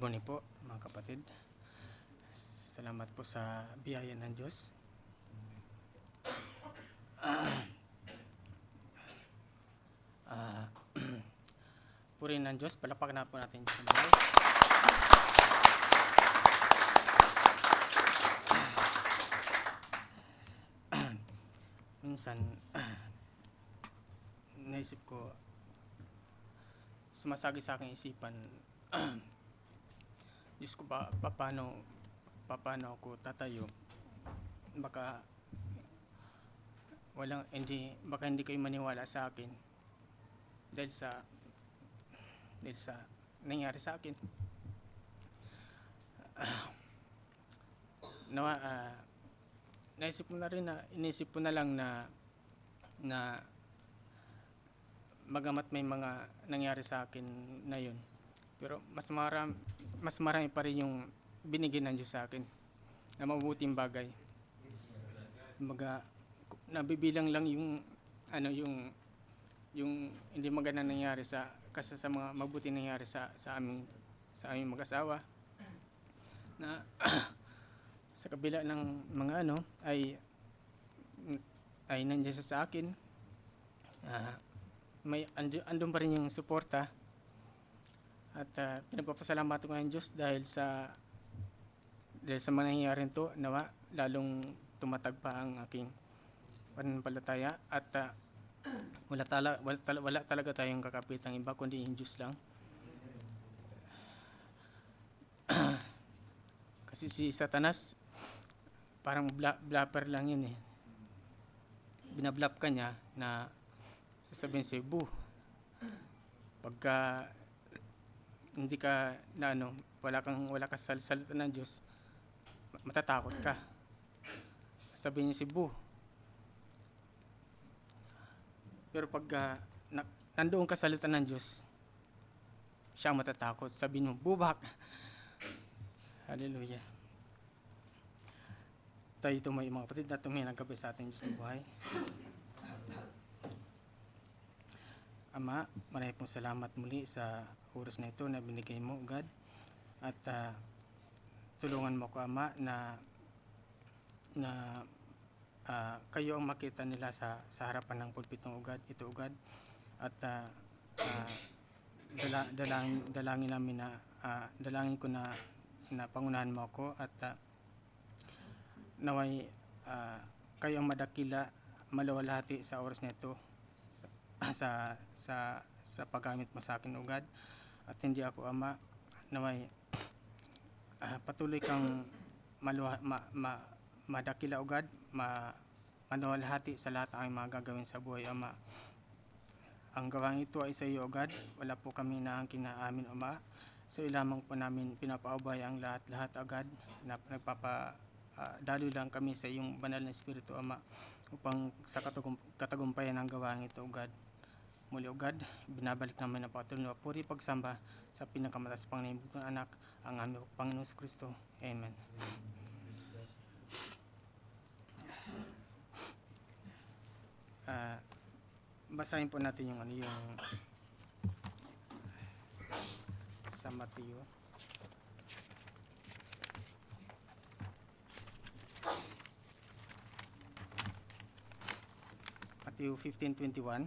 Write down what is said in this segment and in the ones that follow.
Good morning po mga kapatid. Salamat po sa biyaya ng Diyos. Uh, uh, Puri ng Diyos, palapag na po natin sa mga. Minsan, uh, naisip ko, sumasagi sa aking isipan, Diyos ko pa, paano, paano ako tatayo? Baka walang hindi baka hindi kayo maniwala sa akin dahil sa dahil sa nangyari sa akin. Uh, ah, na, uh, ah, naisip ko na rin na inisip ko na lang na na magamat may mga nangyari sa akin na yun pero mas marami, mas marami pa rin yung binigyan ng Diyos sa akin na mabuting bagay. Mga nabibilang lang yung ano yung yung hindi maganda nangyari sa kasi sa mga mabuting nangyari sa sa aming sa aming mag-asawa na sa kabila ng mga ano ay ay nandiyan sa akin uh, may andun, andun pa rin yung suporta at uh, pinagpapasalamat ko ngayon Diyos dahil sa dahil sa mga nangyayari to, nawa lalong tumatag pa ang aking pananampalataya at uh, wala, tala, wala, tala, wala talaga tayong kakapitang iba kundi yung Diyos lang. Kasi si Satanas parang bla, blapper lang yun eh. Binablap ka niya na sasabihin sa'yo, buh, pagka hindi ka na ano, wala kang wala ka sa salita ng Diyos, matatakot ka. Sabi ni Cebu. Pero pag uh, na, nandoon ka sa salita ng Diyos, siya matatakot. Sabi mo, bubak. Hallelujah. Tayo tumayo mga kapatid na tumayo ng gabi sa ating Diyos ng buhay. Ama, maraming salamat muli sa oras na ito na binigay mo, God. At uh, tulungan mo ko, Ama, na na uh, kayo ang makita nila sa, sa harapan ng pulpitong ugad, ito ugad. Oh at uh, uh, dala, dalangin, dalangin namin na, uh, dalangin ko na, na pangunahan mo ako at uh, naway uh, kayo ang madakila, malawalhati sa oras nito sa, sa, sa, sa paggamit mo sa akin ugad. Oh at hindi ako ama na may uh, patuloy kang maluha, ma, ma, madakila ugad, ma, manuhalhati sa lahat ang mga gagawin sa buhay, Ama. Ang gawang ito ay sa iyo, God. Wala po kami na ang kinaamin, Ama. Sa so, ilamang po namin pinapaubay ang lahat-lahat agad. na Nagpapa, uh, lang kami sa iyong banal na Espiritu, Ama, upang sa katagumpayan ang gawang ito, God. Muli ugad, binabalik namin ang patuloy na puri pagsamba sa pinakamataas panglimutan anak, ang aming Panginoon Kristo. Amen. Uh, basahin po natin yung ano yung sa Mateo. Mateo 15:21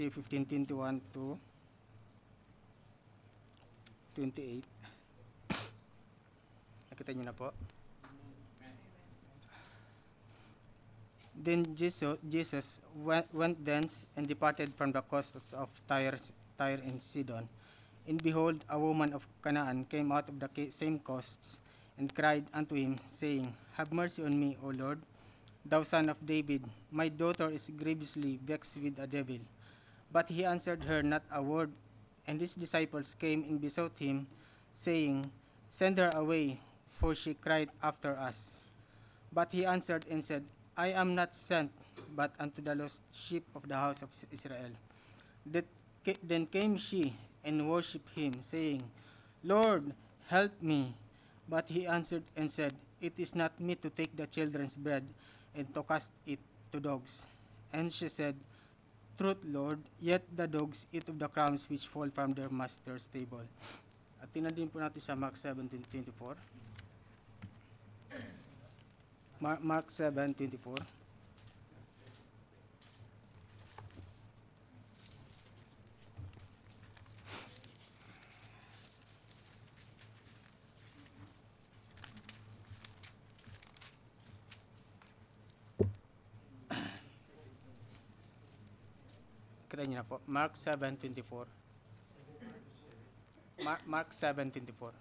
20, 15, 21 to 28. Nakita nyo na po. Then Jesus, Jesus went, went thence and departed from the coasts of Tyre, Tyre and Sidon. And behold, a woman of Canaan came out of the same coasts and cried unto him, saying, Have mercy on me, O Lord, thou son of David. My daughter is grievously vexed with a devil. But he answered her not a word, and his disciples came and besought him, saying, Send her away, for she cried after us. But he answered and said, I am not sent, but unto the lost sheep of the house of Israel. then came she and worshipped him, saying, Lord, help me. But he answered and said, It is not me to take the children's bread and to cast it to dogs. And she said, truth, Lord, yet the dogs eat of the crumbs which fall from their master's table. At tingnan din po natin sa Mark 17.24. Mark 7.24. niyo na po. Mark 7.24. Mark, Mark 7.24.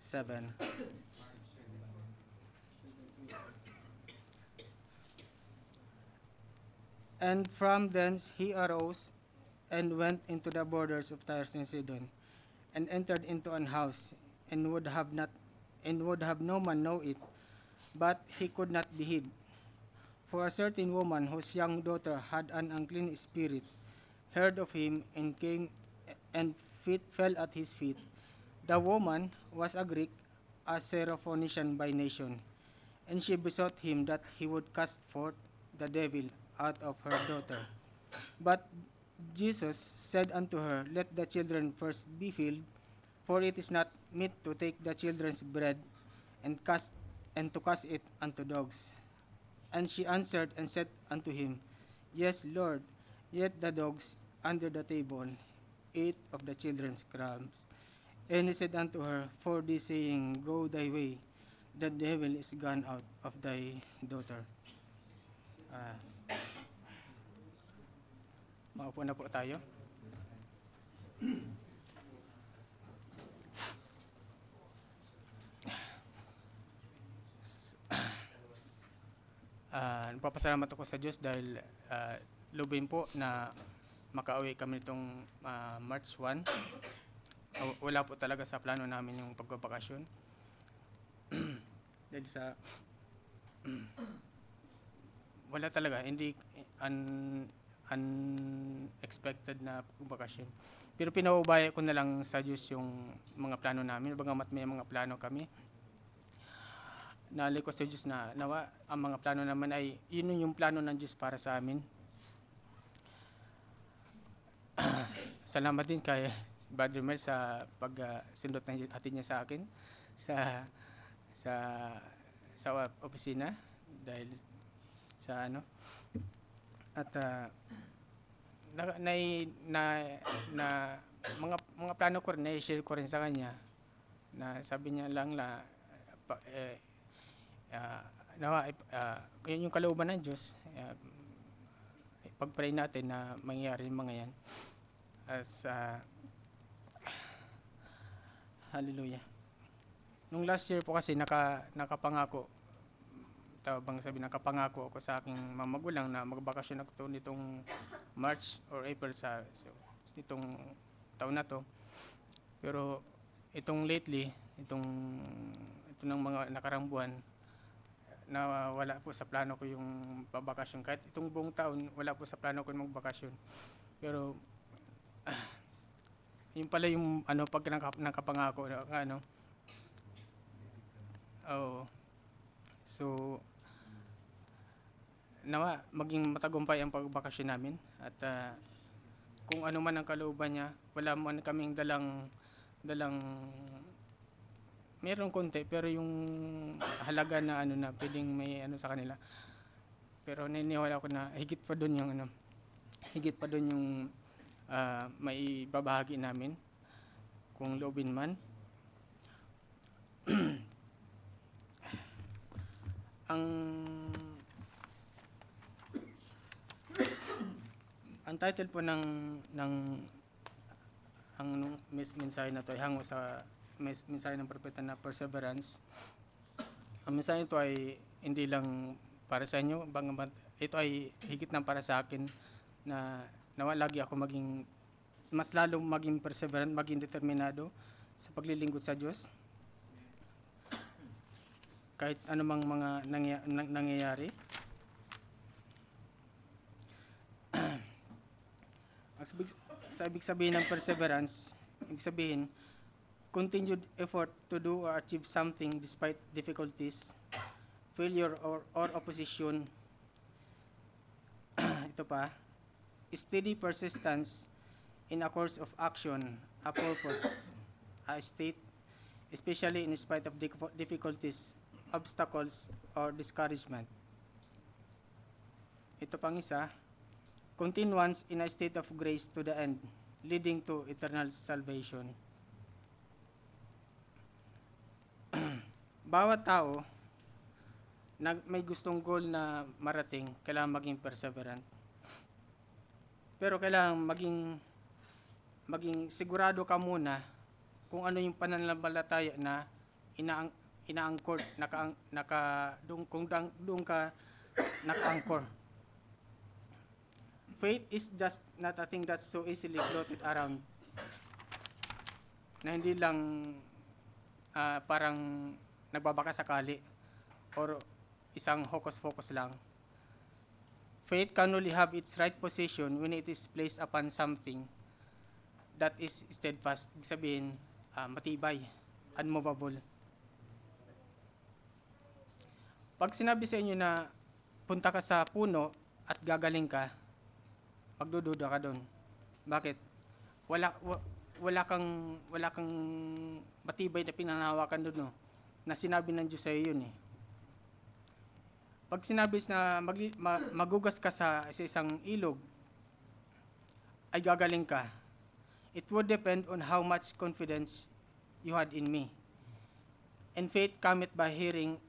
7. And from thence he arose and went into the borders of Tyre and Sidon, and entered into an house, and would have not and would have no man know it, but he could not be hid. For a certain woman whose young daughter had an unclean spirit heard of him and came and feet fell at his feet. The woman was a Greek, a Syrophoenician by nation, and she besought him that he would cast forth the devil out of her daughter. But Jesus said unto her, Let the children first be filled, for it is not meet to take the children's bread and cast and to cast it unto dogs. And she answered and said unto him, Yes, Lord, yet the dogs under the table eat of the children's crumbs. And he said unto her, For this saying, Go thy way, the devil is gone out of thy daughter. Uh, maupo na po tayo. uh, nagpapasalamat ako sa Diyos dahil uh, lubin po na makauwi kami nitong uh, March 1. wala po talaga sa plano namin yung pagbabakasyon. dahil sa wala talaga, hindi un, unexpected na bakasyon. Pero pinaubaya ko na lang sa Diyos yung mga plano namin, bagamat may mga plano kami na ko sa Diyos na nawa ang mga plano naman ay yun yung plano ng Diyos para sa amin. Salamat din kay Brother Mel sa pagsundot ah, uh, ng atin niya sa akin sa sa sa opisina dahil sa ano at uh, na, na, na, na mga mga plano ko rin na-share ko rin sa kanya na sabi niya lang la pa, eh, Uh, ah, nawa, uh, yan yung kalooban ng Diyos. Uh, ah, pag-pray natin na mangyayari yung mga yan. As, uh, hallelujah. Nung last year po kasi, naka, nakapangako, tawag bang sabi, nakapangako ako sa aking mamagulang na magbakasyon ako nitong March or April sa, so, itong taon na to. Pero itong lately, itong ito ng mga nakarang buwan, na wala po sa plano ko yung pabakasyon. Kahit itong buong taon, wala po sa plano ko magbakasyon. Pero, ah, yun pala yung ano, pag nakap nakapangako, ano, oh, so, nawa, maging matagumpay ang pagbakasyon namin. At uh, kung ano man ang kalooban niya, wala man kaming dalang, dalang Meron konti pero yung halaga na ano na pwedeng may ano sa kanila. Pero naniniwala ko na higit pa doon yung ano higit pa doon yung uh, may babahagi namin kung loobin man. ang ang title po ng ng ang nung mensahe na to ay hango sa mes mensahe ng propeta na perseverance. Ang mensahe ito ay hindi lang para sa inyo, bang ito ay higit na para sa akin na nawa lagi ako maging mas lalo maging perseverant, maging determinado sa paglilingkod sa Diyos. Kahit anumang mga nangy- nangyayari. Ang sa ibig sabihin ng perseverance, ibig sabihin, continued effort to do or achieve something despite difficulties, failure or, or opposition. Ito pa, steady persistence in a course of action, a purpose, a state, especially in spite of difficulties, obstacles, or discouragement. Ito pang isa, continuance in a state of grace to the end, leading to eternal salvation. bawat tao na may gustong goal na marating, kailangan maging perseverant. Pero kailangan maging maging sigurado ka muna kung ano yung pananampalataya na inaang inaangkor naka naka doon kung dang, doon ka nakaangkor. Faith is just not a thing that's so easily floated around. Na hindi lang uh, parang nagbabaka sakali or isang hocus-focus lang. Faith can only have its right position when it is placed upon something that is steadfast. Ibig sabihin, uh, matibay, unmovable. Pag sinabi sa inyo na punta ka sa puno at gagaling ka, magdududa ka doon. Bakit? Wala, wala kang wala kang matibay na pinanawakan doon, no? na sinabi ng Diyos sa'yo yun eh. Pag sinabi na mag, magugas ka sa, sa isang ilog, ay gagaling ka. It would depend on how much confidence you had in me. And faith cometh by hearing,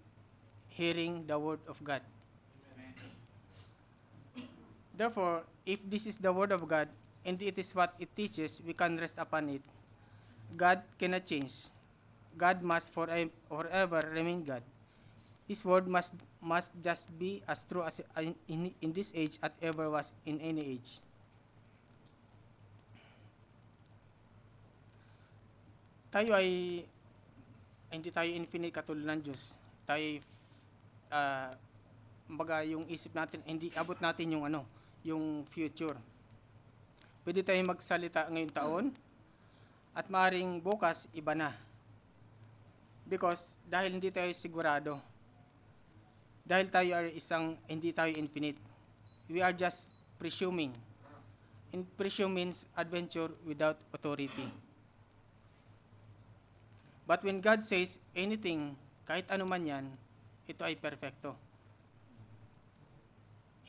hearing the word of God. Amen. Therefore, if this is the word of God, and it is what it teaches, we can rest upon it. God cannot change. God must eh, forever remain God. His word must, must just be as true as in, in this age as ever was in any age. Tayo ay hindi tayo infinite katulad ng Diyos. Tayo ay uh, yung isip natin, hindi abot natin yung ano, yung future. Pwede tayong magsalita ngayong taon at maaring bukas iba na. Because dahil hindi tayo sigurado. Dahil tayo ay isang hindi tayo infinite. We are just presuming. And presume means adventure without authority. But when God says anything, kahit ano man yan, ito ay perfecto.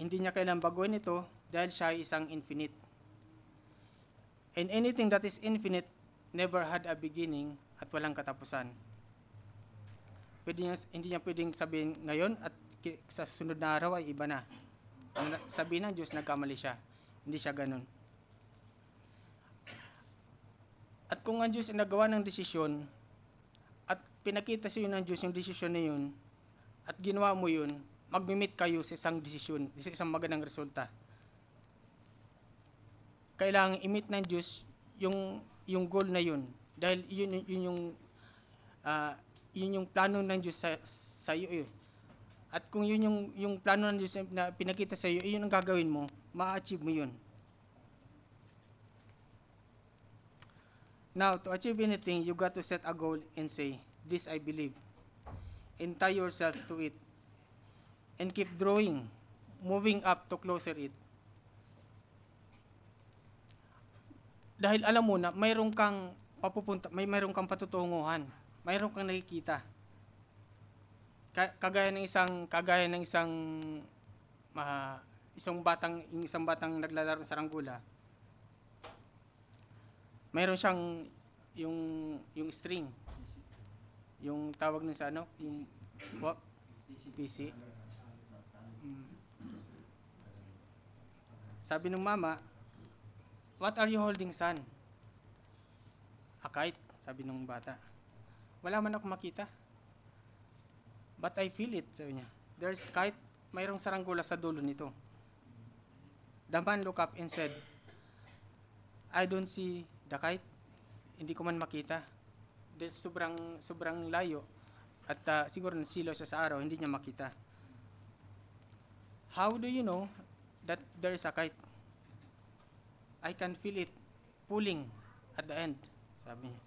Hindi niya kailang baguhin ito dahil siya ay isang infinite. And anything that is infinite never had a beginning at walang katapusan pwede niya, hindi niya pwedeng sabihin ngayon at sa sunod na araw ay iba na. Sabi ng Diyos, nagkamali siya. Hindi siya ganun. At kung ang Diyos ay nagawa ng desisyon at pinakita sa iyo ng Diyos yung desisyon na yun at ginawa mo yun, magmimit kayo sa isang desisyon, sa isang magandang resulta. Kailangan imit ng Diyos yung yung goal na yun dahil yun, yun yung uh, yun yung plano ng Diyos sa, sa iyo eh. At kung yun yung, yung plano ng Diyos na pinakita sa iyo, yun ang gagawin mo, ma-achieve mo yun. Now, to achieve anything, you got to set a goal and say, this I believe. And tie yourself to it. And keep drawing, moving up to closer it. Dahil alam mo na mayroong kang papupunta, may mayroong kang patutunguhan mayroon kang nakikita. kagaya ng isang kagaya ng isang uh, isang batang isang batang naglalaro ng saranggola. Ah. Mayroon siyang yung yung string. Yung tawag nun sa ano, yung po, PC. Mm. Sabi ng mama, What are you holding, son? A kite, sabi ng bata. Wala man ako makita. But I feel it, sabi niya. There's kahit mayroong saranggola sa dulo nito. The man looked up and said, I don't see the kite. Hindi ko man makita. There's sobrang, sobrang layo. At uh, siguro nasilo siya sa araw, hindi niya makita. How do you know that there is a kite? I can feel it pulling at the end, sabi niya.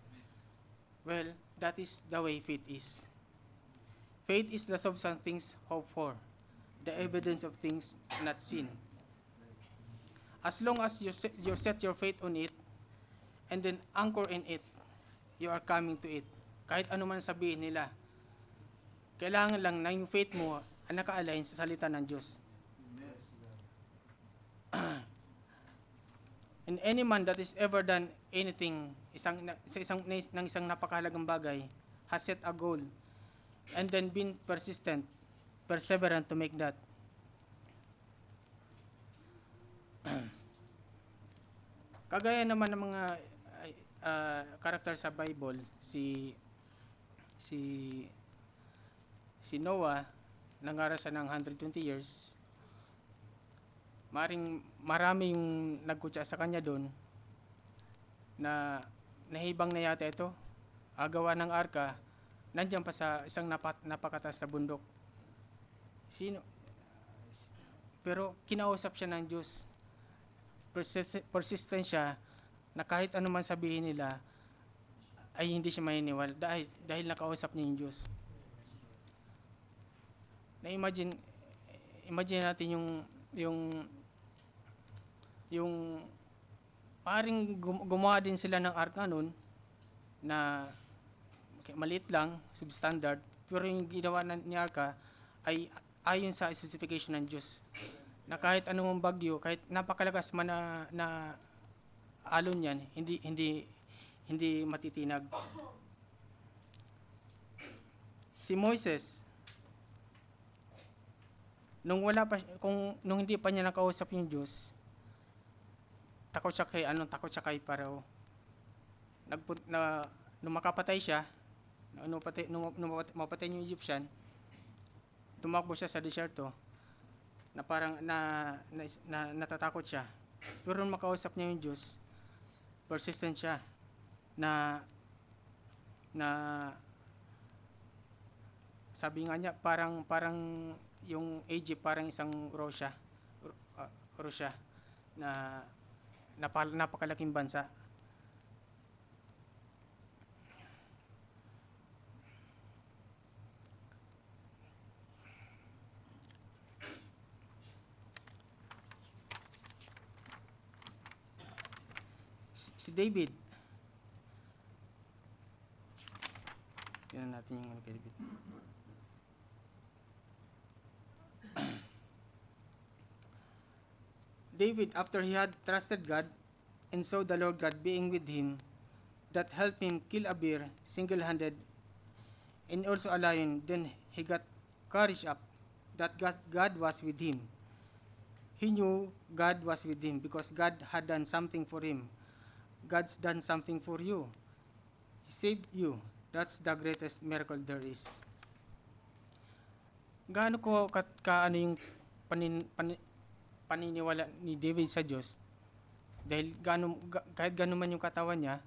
Well, That is the way faith is. Faith is the substance things hoped for, the evidence of things not seen. As long as you set, you set your faith on it and then anchor in it, you are coming to it. Kahit anuman sabihin nila, kailangan lang na yung faith mo ang naka-align sa salita ng Diyos. And any man that is ever done anything, isang, sa isang, ng isang napakahalagang bagay, has set a goal, and then been persistent, perseverant to make that. Kagaya naman ng mga uh, karakter sa Bible, si si si Noah nangarasan ng 120 years. Maring marami yung nagkutsa sa kanya doon na nahibang na yata ito. Agawa ng arka, nandiyan pa sa isang napat, napakatas na bundok. Sino? Pero kinausap siya ng Diyos. Persist- persistent siya na kahit anuman sabihin nila, ay hindi siya maniniwala dahil, dahil nakausap niya yung Diyos. Na-imagine, imagine natin yung, yung, yung paring gum- gumawa din sila ng arka nun na okay, maliit lang, substandard, pero yung ginawa na ni arka ay ayon sa specification ng Diyos. Na kahit anong bagyo, kahit napakalakas man na, na alon yan, hindi, hindi, hindi matitinag. Si Moises, nung wala pa kung nung hindi pa niya nakausap yung Diyos, takot siya kay anong takot siya kay Parao. Nagput na nung makapatay siya, nung patay nung, nung mapatay yung Egyptian, tumakbo siya sa disyerto na parang na, na, na natatakot siya. Pero nung makausap niya yung Diyos, persistent siya na na sabi nga niya parang parang yung Egypt parang isang Russia uh, ah, Russia na Napal napakalaking bansa. si David. Tingnan natin yung ano kay David. David, after he had trusted God and saw the Lord God being with him, that helped him kill a bear single-handed and also a lion, then he got courage up that God, God was with him. He knew God was with him because God had done something for him. God's done something for you. He saved you. That's the greatest miracle there is. Gaano ko kat, ka ano yung panin, panin paniniwala ni David sa Diyos dahil gano, kahit gano man yung katawan niya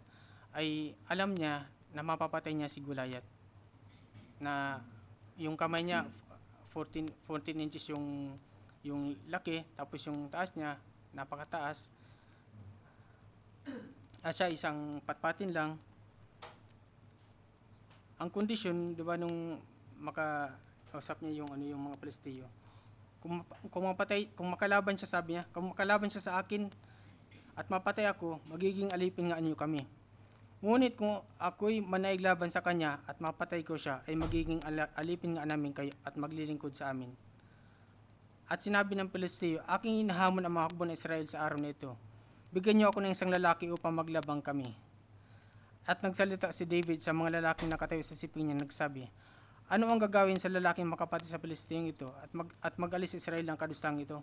ay alam niya na mapapatay niya si Goliath na yung kamay niya 14 14 inches yung yung laki tapos yung taas niya napakataas at siya isang patpatin lang ang kondisyon 'di ba nung maka usap niya yung ano yung mga Palestino kung, kung, mapatay, kung makalaban siya, sabi niya, kung makalaban siya sa akin at mapatay ako, magiging alipin nga niyo kami. Ngunit kung ako'y manaig sa kanya at mapatay ko siya, ay magiging alipin nga namin kayo at maglilingkod sa amin. At sinabi ng Pilisteo, aking hinahamon ang mga hakbo ng Israel sa araw na ito. Bigyan niyo ako ng isang lalaki upang maglabang kami. At nagsalita si David sa mga lalaking nakatayo sa sipin nagsabi, ano ang gagawin sa lalaking makapati sa Pilistiyong ito at, mag, at magalis Israel ng kadustang ito?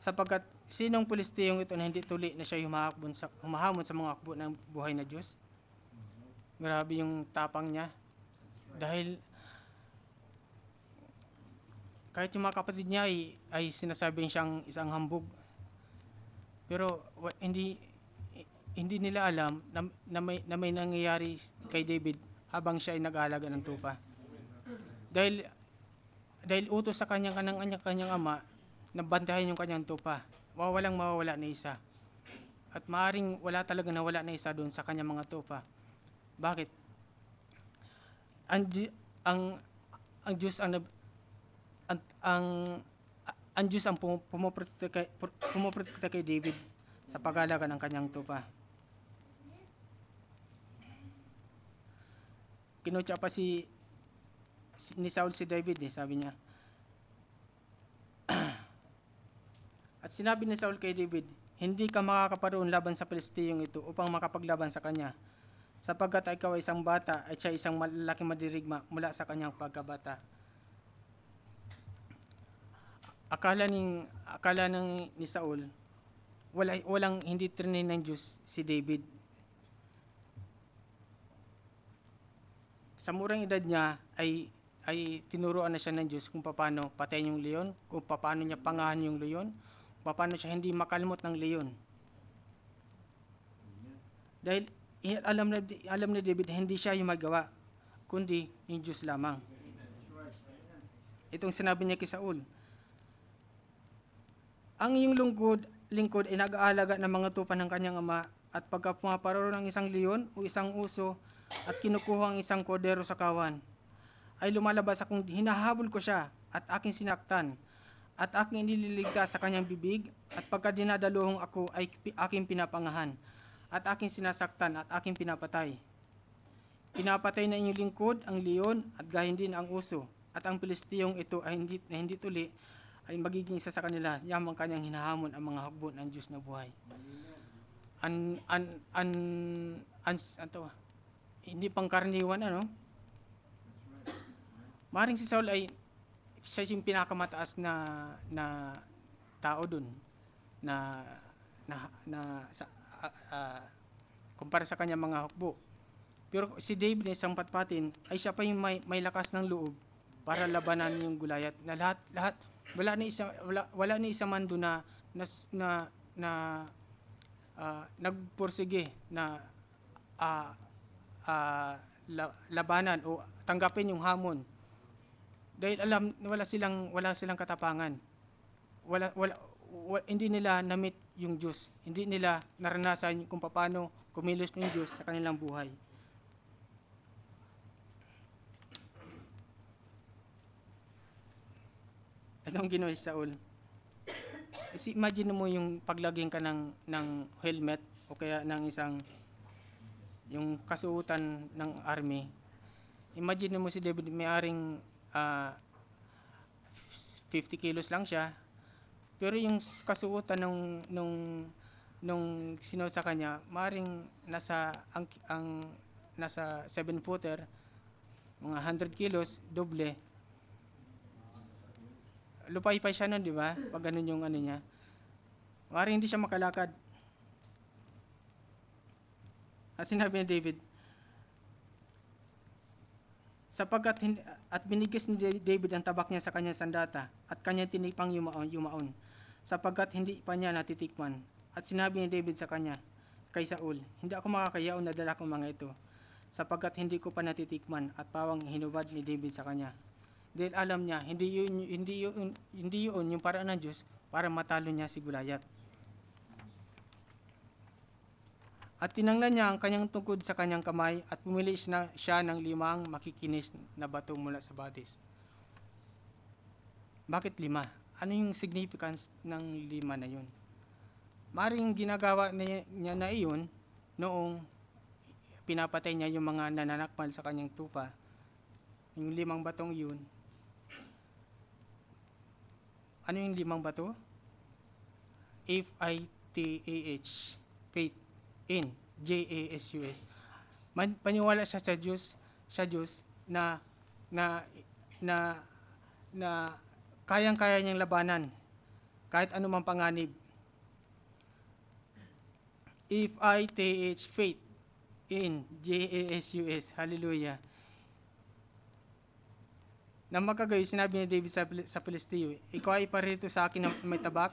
Sapagkat sinong Pilistiyong ito na hindi tuli na siya humahamon sa, humahamon sa mga akbo ng buhay na Diyos? Grabe yung tapang niya. Dahil kahit yung mga kapatid niya ay, ay sinasabi siyang isang hambog. Pero w- hindi hindi nila alam na, na, may, na may nangyayari kay David habang siya ay nag-aalaga ng tupa. Dahil dahil utos sa kanyang kanang kanyang, kanyang ama na bantayan yung kanyang tupa. Wawalang mawawala na isa. At maaring wala talaga nawala na isa doon sa kanyang mga tupa. Bakit? Ang ang ang Diyos ang ang, ang ang Diyos ang pumoprotekta kay, pumoprotekta kay David sa pag-alaga ng kanyang tupa. Kinutya pa si ni Saul si David eh, sabi niya. At sinabi ni Saul kay David, hindi ka makakaparoon laban sa Pilistiyong ito upang makapaglaban sa kanya, sapagkat ikaw ay isang bata at siya isang malaking madirigma mula sa kanyang pagkabata. Akala ni akala ng ni Saul wala walang hindi trinin ng Diyos si David. Sa murang edad niya ay ay tinuruan na siya ng Diyos kung paano patayin yung leon, kung paano niya pangahan yung leon, kung paano siya hindi makalimot ng leon. Dahil eh, alam na, alam na David, hindi siya yung magawa, kundi yung Diyos lamang. Itong sinabi niya kay Saul, Ang iyong lungkod, lingkod ay nag-aalaga ng mga tupa ng kanyang ama at pagka pumaparoro ng isang leon o isang uso at kinukuha ang isang kordero sa kawan, ay lumalabas akong hinahabol ko siya at aking sinaktan at aking nililigtas sa kanyang bibig at pagka dinadaluhong ako ay aking pinapangahan at aking sinasaktan at aking pinapatay. Pinapatay na inyong lingkod ang leon at gahin din ang uso at ang Pilistiyong ito ay hindi, na hindi tuli ay magiging isa sa kanila yamang kanyang hinahamon ang mga hukbon ng Diyos na buhay. An, an, an, an, an, an, an, an, an, an, an, Maring si Saul ay siya yung pinakamataas na na tao doon na na, na sa, uh, uh, kumpara sa kanya mga hukbo. Pero si David na isang patpatin ay siya pa yung may, may lakas ng loob para labanan yung Gulayat na lahat lahat wala ni isang wala, wala ni isang man doon na na na, na uh, nagpursige na uh, uh, labanan o tanggapin yung hamon dahil alam wala silang wala silang katapangan. Wala wala, wala hindi nila namit yung Diyos. Hindi nila naranasan kung paano kumilos ng Diyos sa kanilang buhay. Anong ginawa si Saul? Kasi imagine mo yung paglaging ka ng, ng helmet o kaya ng isang yung kasuutan ng army. Imagine mo si David may aring uh, ah, 50 kilos lang siya. Pero yung kasuotan nung nung nung sinuot sa kanya, maring nasa ang, ang nasa 7 footer mga 100 kilos, doble. Lupay pa siya noon, di ba? Pag ganun yung ano niya. Maring hindi siya makalakad. At sinabi ni David, sapagkat at binigis ni David ang tabak niya sa kanyang sandata at kanya tinipang yumaon, yumaon sapagkat hindi pa niya natitikman at sinabi ni David sa kanya kay Saul hindi ako makakayaon na dala kong mga ito sapagkat hindi ko pa natitikman at pawang hinubad ni David sa kanya dahil alam niya hindi yun, hindi yun, hindi yun yung paraan ng Diyos para matalo niya si Gulayat At tinangnan niya ang kanyang tungkod sa kanyang kamay at pumili siya ng limang makikinis na bato mula sa batis. Bakit lima? Ano yung significance ng lima na yun? Maring ginagawa niya na iyon noong pinapatay niya yung mga nananakmal sa kanyang tupa. Yung limang batong yun. Ano yung limang bato? F-I-T-A-H. Faith in, J-A-S-U-S. Man, paniwala siya sa Diyos, sa Diyos na, na, na, na kayang-kaya niyang labanan kahit anumang panganib. If I TH faith in J-A-S-U-S, hallelujah, na magkagayo, sinabi ni David sa, sa Pilisteo, ikaw ay parito sa akin ng may tabak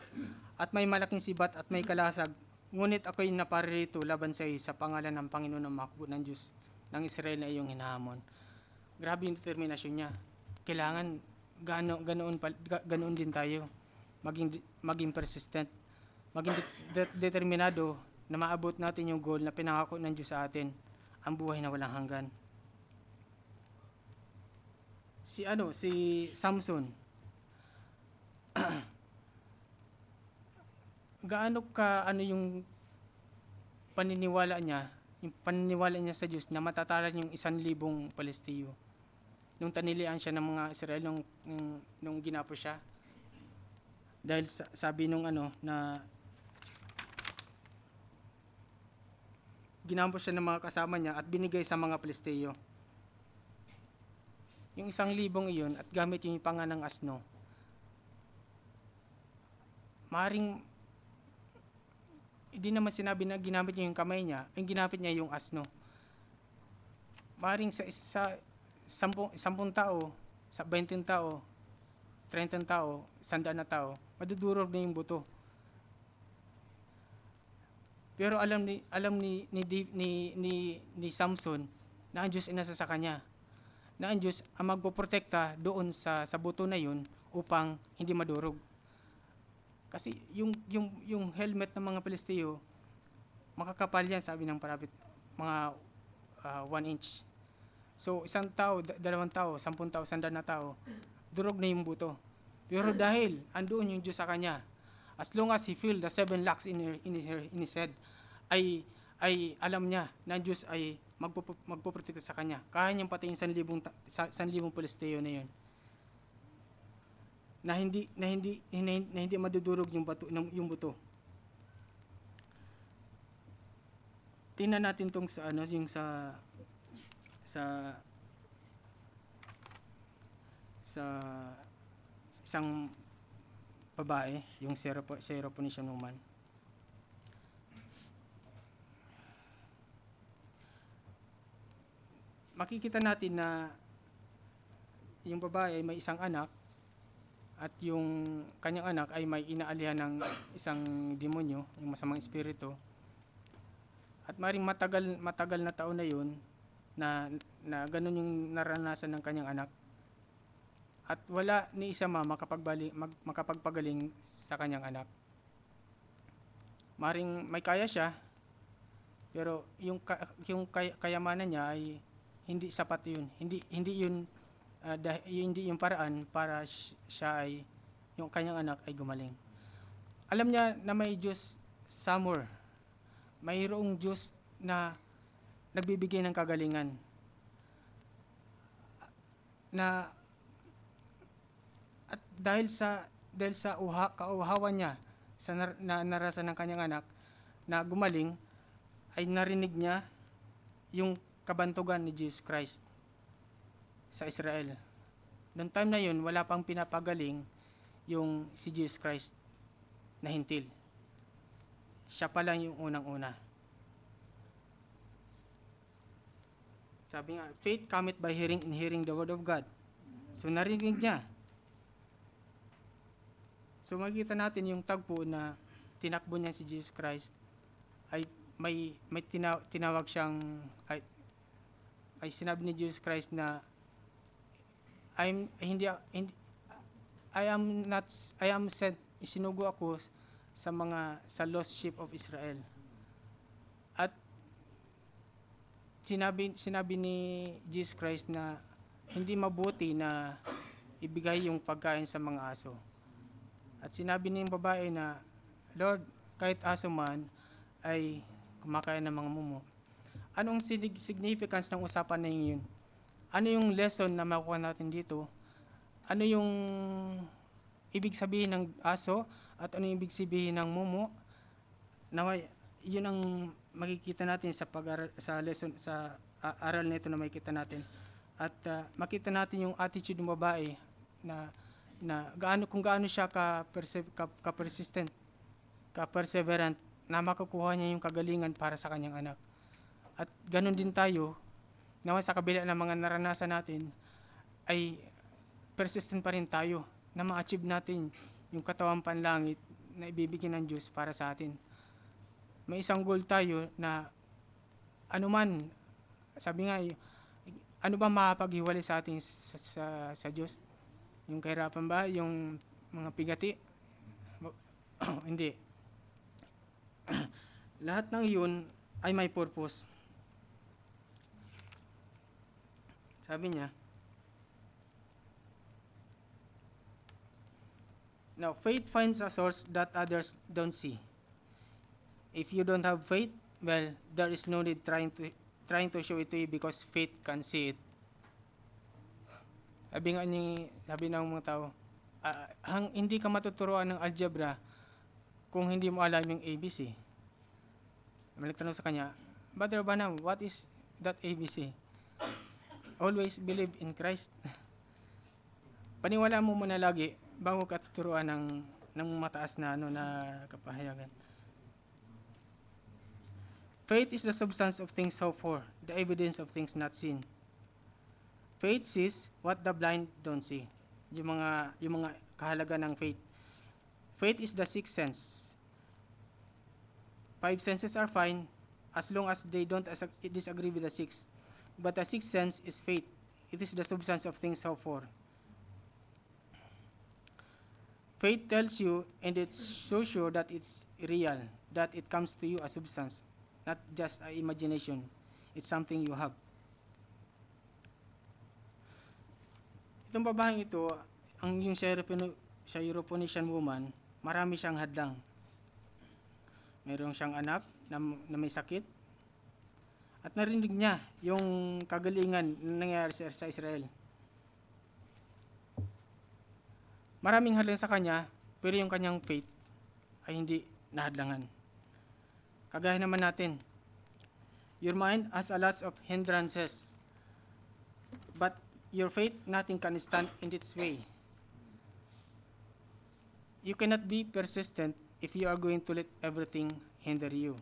at may malaking sibat at may kalasag Ngunit ako'y naparirito laban sa iyo sa pangalan ng Panginoon ng Makbo ng Diyos ng Israel na iyong hinahamon. Grabe yung determinasyon niya. Kailangan gano, ganoon, pa, ganoon din tayo. Maging, maging persistent. Maging de- de- determinado na maabot natin yung goal na pinangako ng Diyos sa atin. Ang buhay na walang hanggan. Si ano, si Samson. gaano ka ano yung paniniwala niya, yung paniniwala niya sa Diyos na matataran yung isang libong Palestiyo. Nung tanilian siya ng mga Israel, nung, nung, nung ginapo siya. Dahil sa, sabi nung ano, na ginapo siya ng mga kasama niya at binigay sa mga Palestiyo. Yung isang libong iyon at gamit yung panga ng asno. Maring hindi naman sinabi na ginamit niya yung kamay niya, ang ginamit niya yung asno. Maring sa isa, sampung, tao, sa 20 tao, 30 tao, sandaan na tao, madudurog na yung buto. Pero alam ni alam ni ni ni ni, ni Samson na ang Diyos inasa sa kanya. Na ang Diyos ang magpoprotekta doon sa sa buto na yun upang hindi madurog. Kasi yung, yung, yung helmet ng mga Palestino, makakapal yan, sabi ng prophet mga uh, inch. So, isang tao, dalawang tao, sampun tao, sandal na tao, durog na yung buto. Pero dahil andoon yung Diyos sa kanya, as long as he feel the seven locks in, her, in, her, in his head, ay, ay alam niya na ang Diyos ay magpo, magpo-protect sa kanya. Kaya niyang patayin libong sanlibong, libong Palesteo na yun na hindi na hindi na, na hindi madudurog yung bato yung buto. Tingnan natin tong sa ano yung sa sa sa isang babae, yung Syrophoenician woman. Makikita natin na yung babae ay may isang anak at yung kanyang anak ay may inaalihan ng isang demonyo, yung masamang espiritu. At maring matagal matagal na taon na yun na na ganun yung naranasan ng kanyang anak. At wala ni isa mama makapagbali, mag, makapagpagaling sa kanyang anak. Maring may kaya siya, pero yung yung kayamanan niya ay hindi sapat yun. Hindi hindi yun uh, ah, dah- hindi yung paraan para siya ay, yung kanyang anak ay gumaling. Alam niya na may Diyos Samur. Mayroong Diyos na nagbibigay ng kagalingan. Na at dahil sa dahil sa uha, kauhawan niya sa nar, na, narasa ng kanyang anak na gumaling ay narinig niya yung kabantugan ni Jesus Christ sa Israel. Noong time na yun, wala pang pinapagaling yung si Jesus Christ na hintil. Siya pa lang yung unang-una. Sabi nga, faith cometh by hearing and hearing the word of God. So narinig niya. So makikita natin yung tagpo na tinakbo niya si Jesus Christ ay may may tinawag siyang ay, ay sinabi ni Jesus Christ na I'm hindi, hindi I am not I am sent isinugo ako sa mga sa lost sheep of Israel. At sinabi sinabi ni Jesus Christ na hindi mabuti na ibigay yung pagkain sa mga aso. At sinabi ni babae na Lord, kahit aso man ay kumakain ng mga mumo. Anong significance ng usapan na yun? ano yung lesson na makuha natin dito? Ano yung ibig sabihin ng aso at ano yung ibig sabihin ng mumu? Na yun ang makikita natin sa pag sa lesson sa uh, aral nito na, na makikita natin. At uh, makita natin yung attitude ng babae na na gaano kung gaano siya ka, perse, ka, ka persistent, ka perseverant na makukuha niya yung kagalingan para sa kanyang anak. At ganun din tayo Nawa sa kabila ng mga naranasan natin, ay persistent pa rin tayo na ma-achieve natin yung katawan panlangit na ibibigay ng Diyos para sa atin. May isang goal tayo na anuman, sabi nga, ano ba makapaghiwalay sa atin sa, sa, sa Diyos? Yung kahirapan ba? Yung mga pigati? Hindi. Lahat ng yun ay may purpose. Sabi niya, Now, faith finds a source that others don't see. If you don't have faith, well, there is no need trying to trying to show it to you because faith can see it. Sabi nga ni, sabi ng mga tao, uh, hang, hindi ka matuturuan ng algebra kung hindi mo alam yung ABC. Malik tanong sa kanya, Brother Banam, what is that ABC? Always believe in Christ. Paniwalaan mo muna lagi bago ka tuturuan ng ng mataas na ano na kapahayagan. Faith is the substance of things hoped for, the evidence of things not seen. Faith sees what the blind don't see. Yung mga yung mga kahalaga ng faith. Faith is the sixth sense. Five senses are fine as long as they don't disagree with the sixth. But the sixth sense is faith. It is the substance of things hoped for. Faith tells you, and it's so sure that it's real, that it comes to you as substance, not just an imagination. It's something you have. Itong babaeng ito, ang yung Syrophoenician woman, marami siyang hadlang. Mayroon siyang anak na, na may sakit, at narinig niya yung kagalingan na nangyari sa Israel. Maraming hadlang sa kanya, pero yung kanyang faith ay hindi nahadlangan. Kagaya naman natin, your mind has a lot of hindrances, but your faith nothing can stand in its way. You cannot be persistent if you are going to let everything hinder you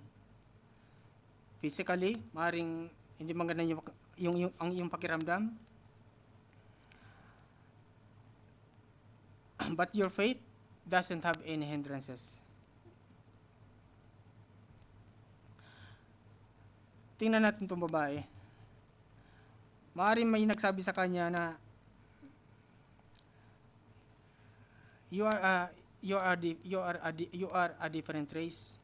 physically, maring hindi maganda yung, yung, yung, ang iyong pakiramdam. But your faith doesn't have any hindrances. Tingnan natin itong babae. Maaaring may nagsabi sa kanya na you are a, you are a, you are a, you are a different race.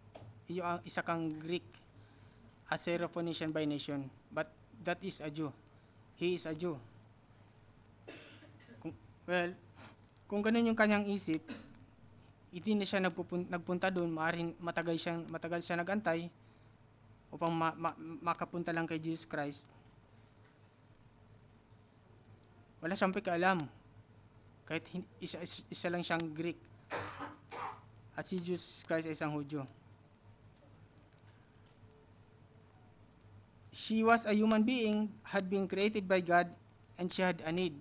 You are isa kang Greek as a Phoenician by nation, but that is a Jew. He is a Jew. Kung, well, kung ganun yung kanyang isip, hindi na siya nagpupunta, nagpunta doon, maaring matagal siyang, matagal siya nagantay upang ma, ma, makapunta lang kay Jesus Christ. Wala siyang pakialam. Kahit isa, isa lang siyang Greek. At si Jesus Christ ay isang Hudyo. She was a human being, had been created by God, and she had a need.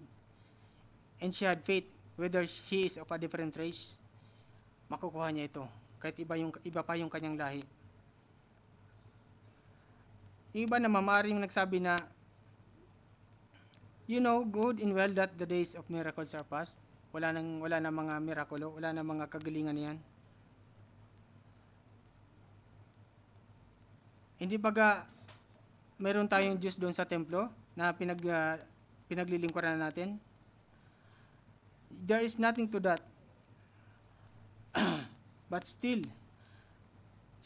And she had faith, whether she is of a different race, makukuha niya ito. Kahit iba, yung, iba pa yung kanyang lahi. Yung iba na mamaring nagsabi na, You know good and well that the days of miracles are past. Wala nang wala na mga mirakulo, wala na mga kagalingan niyan. Hindi baga meron tayong Diyos doon sa templo na pinag, uh, pinaglilingkuran natin. There is nothing to that. But still,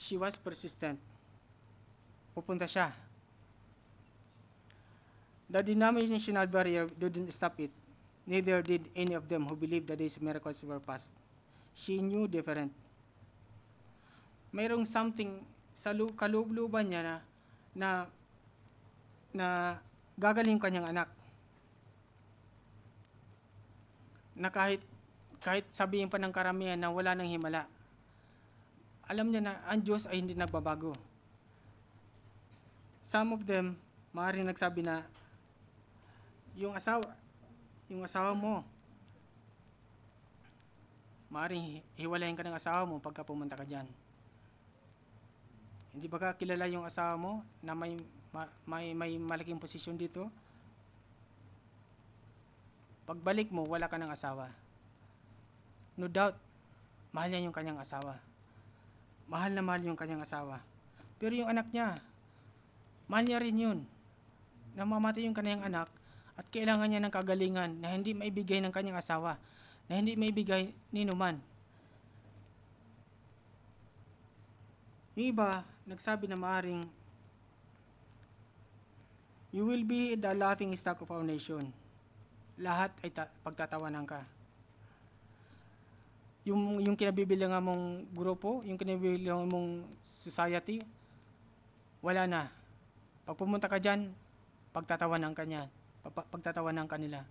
she was persistent. Pupunta siya. The denominational barrier didn't stop it. Neither did any of them who believed that these miracles were past. She knew different. Mayroong something sa kalubluban niya na, na na gagaling kanyang anak. Na kahit, kahit sabihin pa ng karamihan na wala ng himala, alam niya na ang Diyos ay hindi nagbabago. Some of them, maaaring nagsabi na, yung asawa, yung asawa mo, maaaring hiwalayin ka ng asawa mo pagka pumunta ka dyan. Hindi ba ka kilala yung asawa mo na may Ma may, may malaking posisyon dito. Pagbalik mo, wala ka ng asawa. No doubt, mahal niya yung kanyang asawa. Mahal na mahal yung kanyang asawa. Pero yung anak niya, mahal niya rin yun. Namamatay yung kanyang anak at kailangan niya ng kagalingan na hindi maibigay ng kanyang asawa, na hindi maibigay ni Numan. Yung iba, nagsabi na maaring You will be the laughing stock of our nation. Lahat ay pagtatawanan ka. Yung, yung kinabibilangan mong grupo, yung kinabibilangan mong society, wala na. Pag pumunta ka dyan, pagtatawanan ka niya. Pagtatawanan ka nila.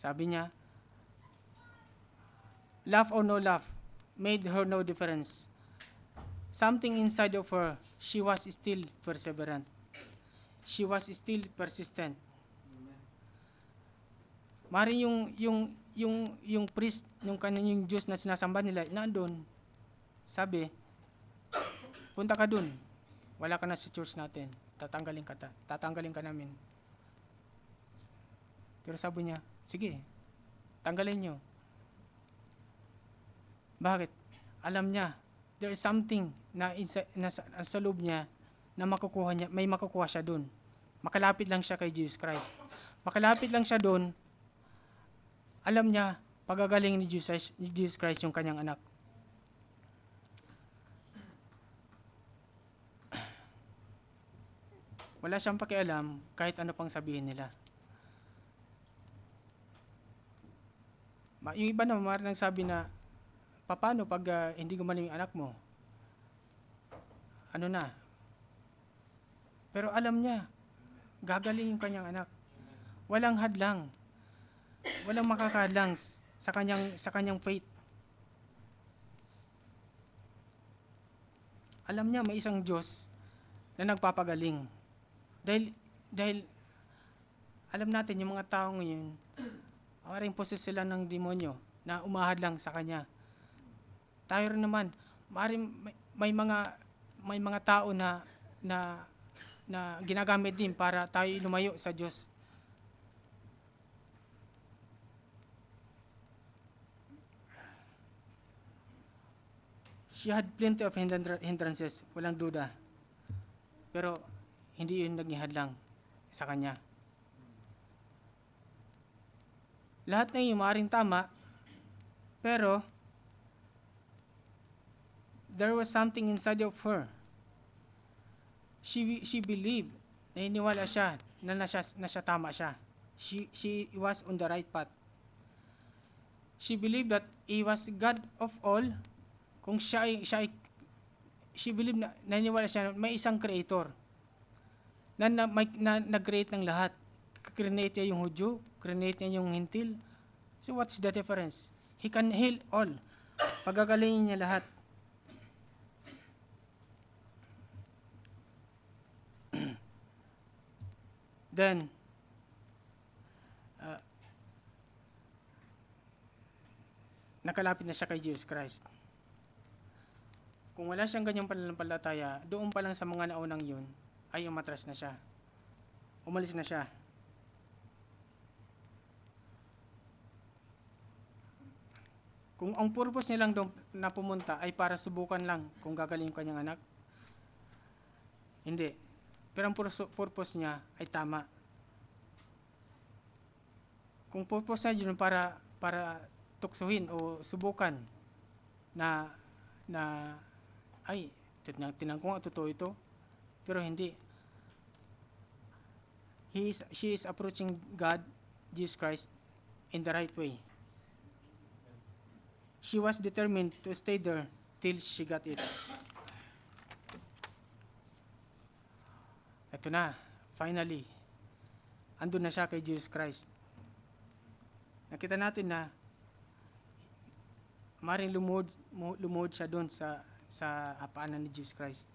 Sabi niya, laugh or no laugh, made her no difference. Something inside of her, she was still perseverant she was still persistent. Mari yung yung yung yung priest yung kanilang Diyos na sinasamba nila nandoon. Sabi, punta ka doon. Wala ka na sa si church natin. Tatanggalin ka ta. Tatanggalin ka namin. Pero sabi niya, sige. Tanggalin niyo. Bakit? Alam niya there is something na insa, nasa, nasa loob niya na makukuha niya, may makukuha siya doon. Makalapit lang siya kay Jesus Christ. Makalapit lang siya doon. Alam niya, pagagaling ni Jesus, ni Jesus Christ yung kanyang anak. Wala siyang pakialam kahit ano pang sabihin nila. Ma, Yung iba naman marang nagsabi na, paano pag uh, hindi gumaling yung anak mo? Ano na? Pero alam niya, gagaling yung kanyang anak. Walang hadlang. Walang makakadlang sa kanyang, sa kanyang faith. Alam niya may isang Diyos na nagpapagaling. Dahil, dahil alam natin yung mga tao ngayon, maring poses sila ng demonyo na umahadlang sa kanya. Tayo rin naman, maring may, may mga may mga tao na na na ginagamit din para tayo lumayo sa Diyos. She had plenty of hindrances, walang duda. Pero hindi yun naging hadlang sa kanya. Lahat ng yung maaaring tama, pero there was something inside of her she she believed, naniniwala siya na nasa, nasa tama siya. She, she was on the right path. She believed that He was God of all. Kung siya ay, siya ay she believed na naniniwala siya na may isang creator na, na, may, na nag-create ng lahat. Create niya yung Hudyo, create niya yung Hintil. So what's the difference? He can heal all. Pagagalingin niya lahat. then uh, nakalapit na siya kay Jesus Christ. Kung wala siyang ganyang pananampalataya, doon pa lang sa mga naunang yun, ay umatras na siya. Umalis na siya. Kung ang purpose nilang doon na pumunta ay para subukan lang kung gagaling yung kanyang anak, hindi pero ang purpose niya ay tama. Kung purpose niya yun para, para tuksohin o subukan na, na ay, tinang, tinang ko nga, totoo ito. Pero hindi. He is, she is approaching God, Jesus Christ, in the right way. She was determined to stay there till she got it. Ito na, finally, andun na siya kay Jesus Christ. Nakita natin na maring lumuod, lumuod siya doon sa, sa hapaanan ni Jesus Christ.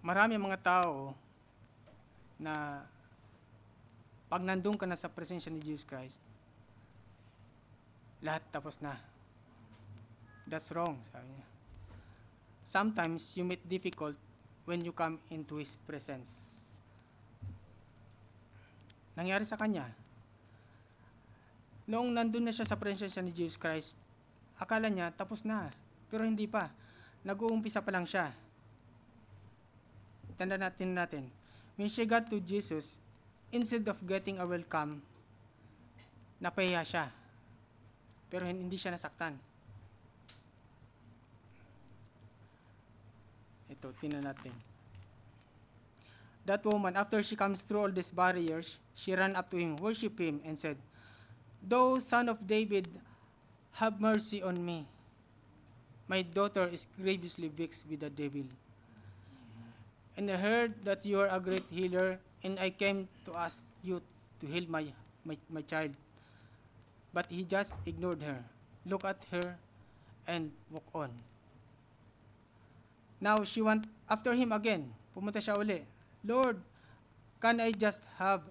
Marami mga tao na pag nandun ka na sa presensya ni Jesus Christ, lahat tapos na. That's wrong, sabi niya. Sometimes you meet difficult when you come into His presence. Nangyari sa kanya. Noong nandun na siya sa presensya ni Jesus Christ, akala niya tapos na. Pero hindi pa. Nag-uumpisa pa lang siya. Tanda natin natin. When she got to Jesus, instead of getting a welcome, napahiya siya. Pero hindi siya nasaktan dito, tingnan natin. That woman, after she comes through all these barriers, she ran up to him, worshiped him, and said, Thou son of David, have mercy on me. My daughter is grievously vexed with the devil. And I heard that you are a great healer, and I came to ask you to heal my, my, my child. But he just ignored her, looked at her, and walked on. Now she went after him again. Pumunta siya uli. Lord, can I just have?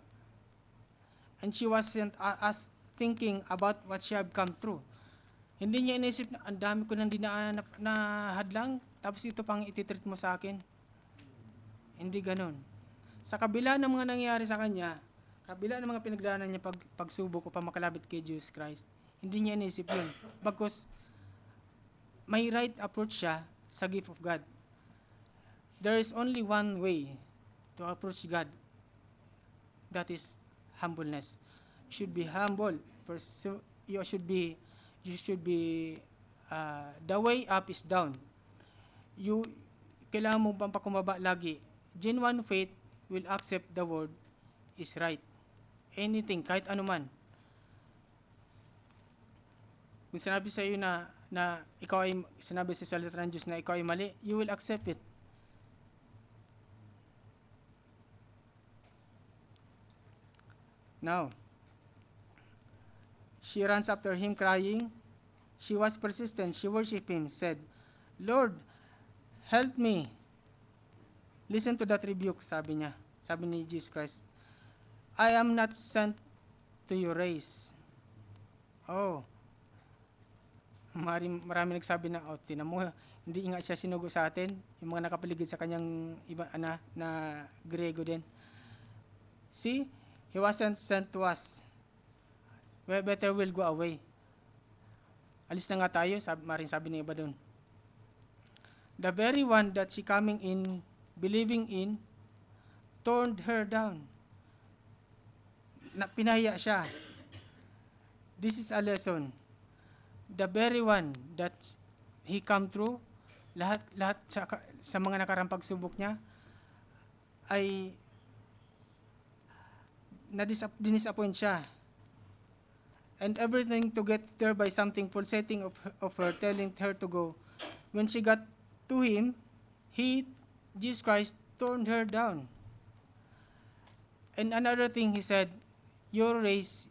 And she wasn't as thinking about what she had come through. Hindi niya inisip na ang dami ko nang dinaanan na, na hadlang, tapos ito pang ititreat mo sa akin. Hindi ganun. Sa kabila ng mga nangyari sa kanya, kabila ng mga pinagdaanan niya pag, pagsubok o pamakalabit kay Jesus Christ, hindi niya inisip yun. Bagkos, may right approach siya sa gift of God. There is only one way to approach God. That is humbleness. You should be humble. You should be, you should be, uh, the way up is down. You, kailangan mo pang pakumaba lagi. Genuine faith will accept the word is right. Anything, kahit anuman. Kung sinabi sa iyo na, na ikaw ay, sinabi sa salita ng Diyos na ikaw ay mali, you will accept it. Now, she runs after him crying. She was persistent. She worshiped him, said, Lord, help me. Listen to that rebuke, sabi niya. Sabi ni Jesus Christ, I am not sent to your race. Oh, Mari, marami nagsabi na, oh, tinan mo, hindi nga siya sinugo sa atin. Yung mga nakapaligid sa kanyang iba, ana, na Grego din. See, He wasn't sent to us. We better will go away. Alis na nga tayo, sabi, marin sabi ni iba doon. The very one that she coming in, believing in, turned her down. Na, pinaya siya. This is a lesson. The very one that he come through, lahat, lahat sa, sa mga nakarampag subok niya, ay na-disappoint siya. And everything to get there by something pulsating of her, of her telling her to go. When she got to him, he, Jesus Christ, turned her down. And another thing he said, your race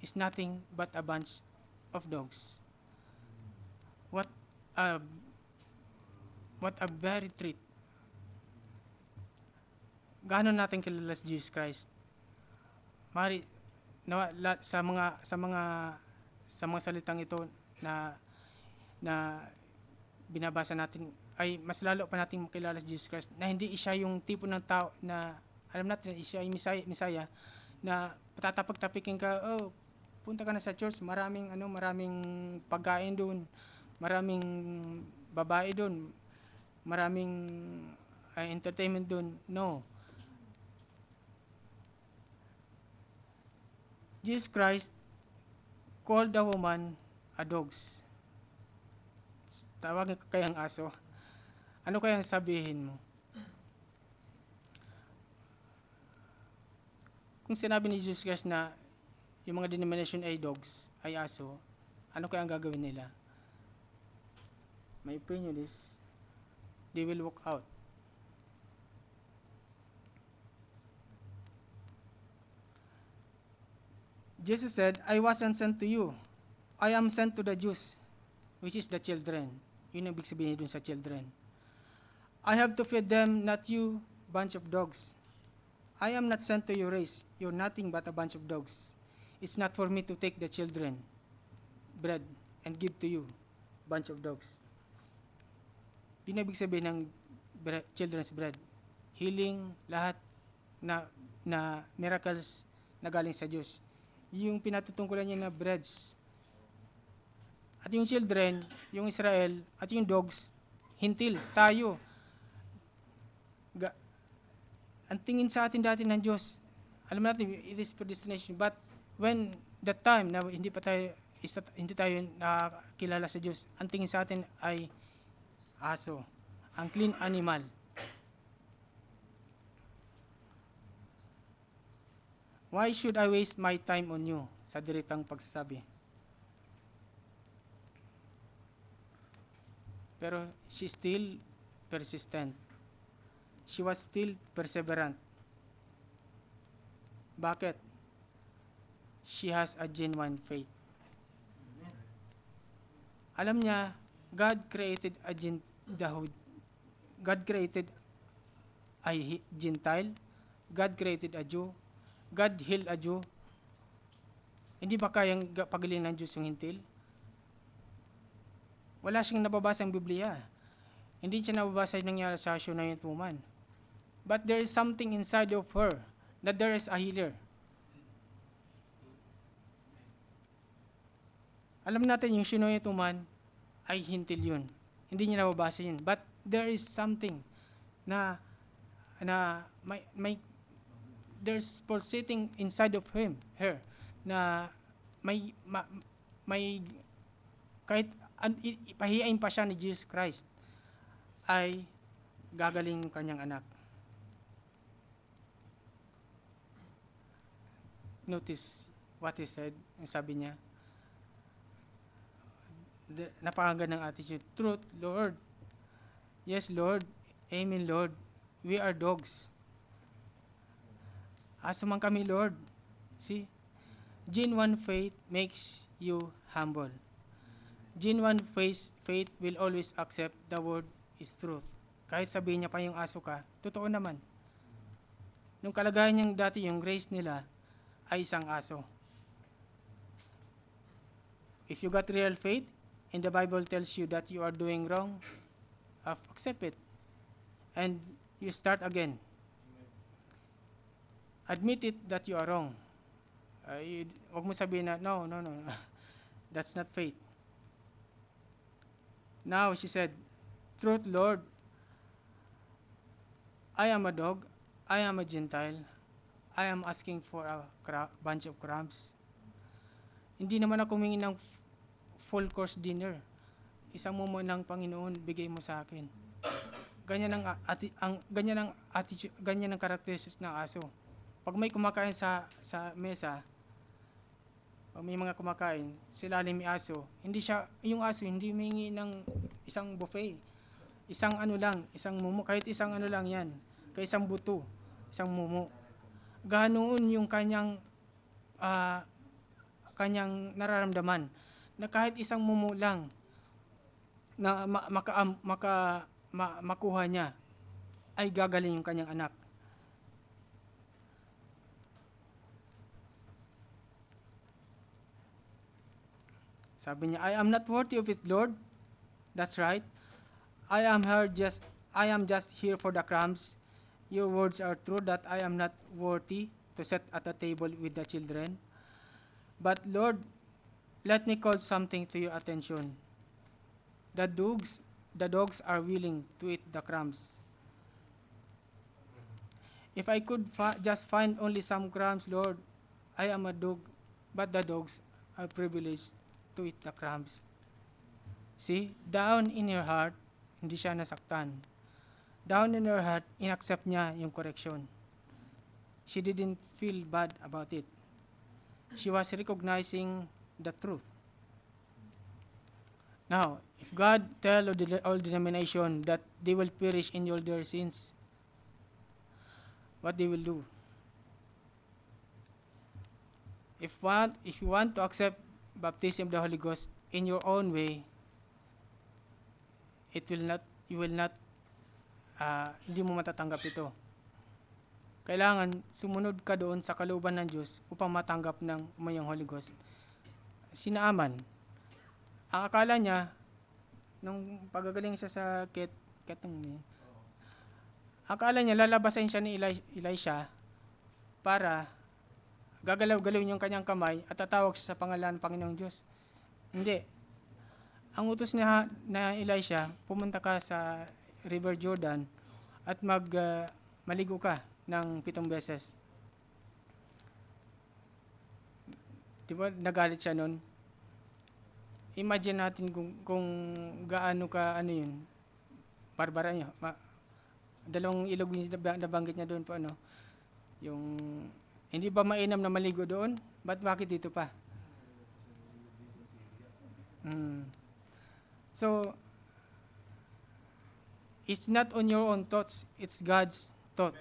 is nothing but a bunch of dogs. What a, what a very treat. Gaano natin kilala si Jesus Christ? Mari na, la, sa mga sa mga sa mga salitang ito na na binabasa natin ay mas lalo pa nating makilala si Jesus Christ na hindi siya yung tipo ng tao na alam natin na siya ay misaya, misaya na patatapag-tapikin ka, oh, punta ka na sa church, maraming ano, maraming pagkain doon, maraming babae doon, maraming uh, entertainment doon. No. Jesus Christ called the woman a dogs. Tawag kayang aso. Ano kayang sabihin mo? Kung sinabi ni Jesus Christ na yung mga denomination ay dogs, ay aso, ano kaya ang gagawin nila? My opinion is, they will walk out. Jesus said, I wasn't sent to you. I am sent to the Jews, which is the children. Yun ang ibig sabihin dun sa children. I have to feed them, not you, bunch of dogs. I am not sent to your race. You're nothing but a bunch of dogs. It's not for me to take the children, bread, and give to you, bunch of dogs. Yun ang ibig sabihin ng children's bread. Healing, lahat na, na miracles na galing sa Diyos yung pinatutungkulan niya na breads. At yung children, yung Israel, at yung dogs, hintil, tayo. Ga- ang tingin sa atin dati ng Diyos, alam natin, it is predestination. But when that time na hindi pa tayo, isa, hindi tayo nakakilala sa Diyos, ang tingin sa atin ay aso, ang clean animal. Why should I waste my time on you? Sa diritang pagsasabi. Pero she still persistent. She was still perseverant. Bakit? She has a genuine faith. Alam niya, God created a gen God created a Gentile, God created a Jew, God heal a Jew. Hindi ba kayang pagaling ng Diyos yung hintil? Wala siyang nababasa ang Biblia. Hindi siya nababasa yung nangyari sa yung woman. But there is something inside of her that there is a healer. Alam natin yung Shunayat woman ay hintil yun. Hindi niya nababasa yun. But there is something na na may, may there's for sitting inside of him, her, na may, ma, may kahit an, pa siya ni Jesus Christ, ay gagaling kanyang anak. Notice what he said, ang sabi niya, napakaganda ng attitude. Truth, Lord. Yes, Lord. Amen, Lord. We are dogs. Asa man kami, Lord. See? Genuine faith makes you humble. Genuine faith, faith will always accept the word is truth. Kahit sabihin niya pa yung aso ka, totoo naman. Nung kalagayan niyang dati, yung grace nila ay isang aso. If you got real faith, and the Bible tells you that you are doing wrong, uh, accept it. And you start again admit it that you are wrong. Uh, you, mo sabihin na, no, no, no, no. That's not faith. Now, she said, Truth, Lord, I am a dog, I am a Gentile, I am asking for a bunch of crumbs. Hindi naman ako humingi ng full course dinner. Isang momo ng Panginoon, bigay mo sa akin. Ganyan ang, ati, ang, ganyan ang, ganyan ang characteristics ng aso pag may kumakain sa, sa mesa, pag may mga kumakain, sila ni aso, hindi siya, yung aso hindi humingi ng isang buffet. Isang ano lang, isang mumo, kahit isang ano lang yan, kahit isang buto, isang mumo. Ganoon yung kanyang, uh, kanyang nararamdaman na kahit isang mumo lang na maka, maka ma, makuha niya ay gagaling yung kanyang anak. Sabi niya, I am not worthy of it, Lord. That's right. I am here just I am just here for the crumbs. Your words are true that I am not worthy to sit at the table with the children. But Lord, let me call something to your attention. The dogs, the dogs are willing to eat the crumbs. If I could fi just find only some crumbs, Lord, I am a dog, but the dogs are privileged to eat the crumbs. See, down in your heart, hindi siya nasaktan. Down in her heart, inaccept niya yung correction. She didn't feel bad about it. She was recognizing the truth. Now, if God tell all the, denomination that they will perish in all their sins, what they will do? If want, if you want to accept baptism of the Holy Ghost in your own way, it will not, you will not, uh, hindi mo matatanggap ito. Kailangan sumunod ka doon sa kalooban ng Diyos upang matanggap ng umayang Holy Ghost. Sinaaman. Ang akala niya, nung pagagaling siya sa ket, ketong niya, akala niya lalabasin siya ni Elisha para gagalaw-galaw niyang kanyang kamay at tatawag siya sa pangalan ng Panginoong Diyos. Hindi. Ang utos niya na Elisha, pumunta ka sa River Jordan at mag uh, maligo ka ng pitong beses. Di ba nagalit siya noon? Imagine natin kung, kung gaano ka ano yun. Barbara niya. Ma, dalawang ilog yung nabanggit niya doon po ano. Yung hindi ba mainam na maligo doon? Ba't bakit dito pa? Mm. So, it's not on your own thoughts, it's God's thought.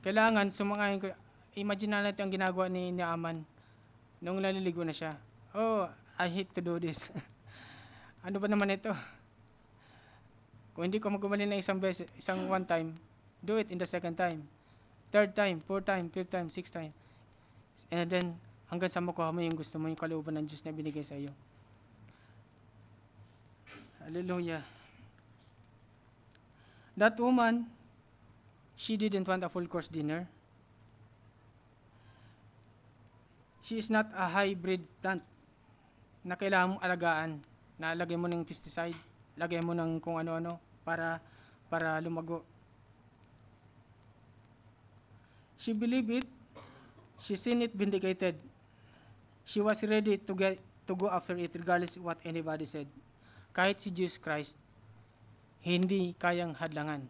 Kailangan sumangayon ko. Imagine na natin ang ginagawa ni Naaman nung naliligo na siya. Oh, I hate to do this. ano ba naman ito? Kung hindi ko magkumali na isang beses, isang one time, do it in the second time third time, fourth time, fifth time, sixth time. And then, hanggang sa makuha mo yung gusto mo, yung kalooban ng Diyos na binigay sa iyo. Hallelujah. That woman, she didn't want a full course dinner. She is not a hybrid plant na kailangan mong alagaan, na lagay mo ng pesticide, lagay mo ng kung ano-ano para para lumago. She believed it. She seen it vindicated. She was ready to, get, to go after it regardless what anybody said. Kahit si Jesus Christ, hindi kayang hadlangan.